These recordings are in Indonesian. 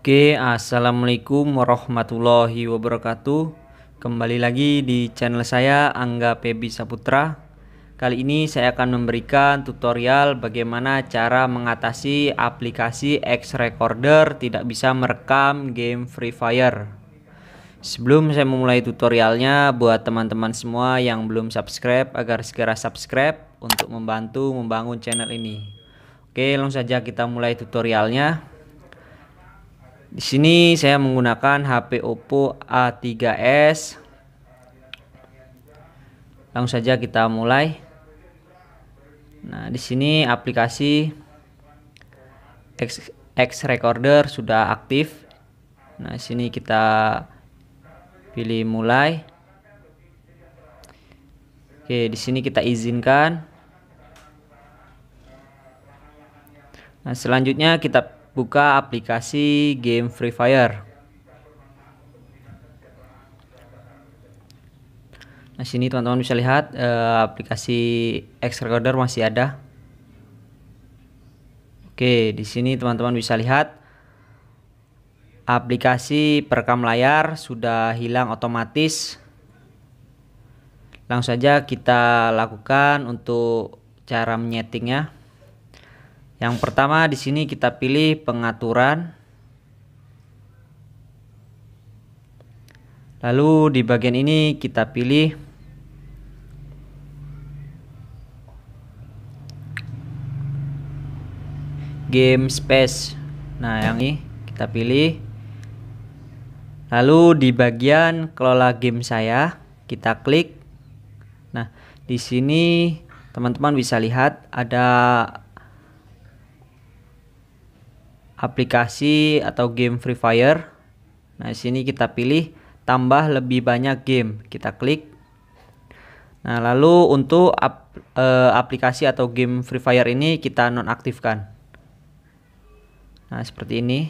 Oke, assalamualaikum warahmatullahi wabarakatuh. Kembali lagi di channel saya, Angga Pebi Saputra. Kali ini saya akan memberikan tutorial bagaimana cara mengatasi aplikasi X Recorder tidak bisa merekam game Free Fire. Sebelum saya memulai tutorialnya, buat teman-teman semua yang belum subscribe agar segera subscribe untuk membantu membangun channel ini. Oke, langsung saja kita mulai tutorialnya. Di sini saya menggunakan HP Oppo A3s. Langsung saja kita mulai. Nah, di sini aplikasi X, X Recorder sudah aktif. Nah, sini kita pilih mulai. Oke, di sini kita izinkan. Nah, selanjutnya kita buka aplikasi game Free Fire. Nah, sini teman-teman bisa lihat e, aplikasi X Recorder masih ada. Oke, di sini teman-teman bisa lihat aplikasi perekam layar sudah hilang otomatis. Langsung saja kita lakukan untuk cara menyetingnya. Yang pertama di sini kita pilih pengaturan. Lalu di bagian ini kita pilih game space. Nah, yang ini kita pilih. Lalu di bagian kelola game saya, kita klik. Nah, di sini teman-teman bisa lihat ada aplikasi atau game Free Fire. Nah, sini kita pilih tambah lebih banyak game. Kita klik. Nah, lalu untuk ap, e, aplikasi atau game Free Fire ini kita nonaktifkan. Nah, seperti ini.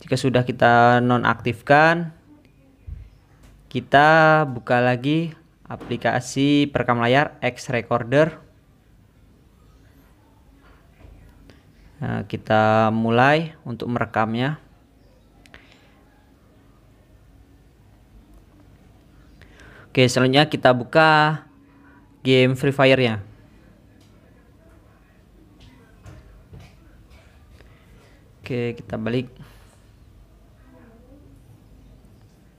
Jika sudah kita nonaktifkan, kita buka lagi aplikasi perekam layar X Recorder. Nah, kita mulai untuk merekamnya. Oke, selanjutnya kita buka game Free Fire-nya. Oke, kita balik.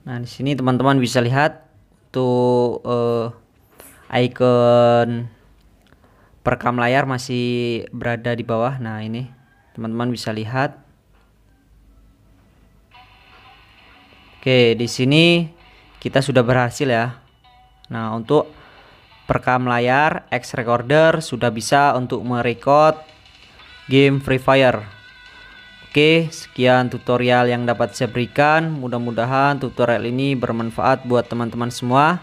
Nah, di sini teman-teman bisa lihat untuk uh, icon perekam layar masih berada di bawah nah ini teman-teman bisa lihat Oke di sini kita sudah berhasil ya Nah untuk perekam layar X recorder sudah bisa untuk merekod game Free Fire Oke, sekian tutorial yang dapat saya berikan. Mudah-mudahan tutorial ini bermanfaat buat teman-teman semua.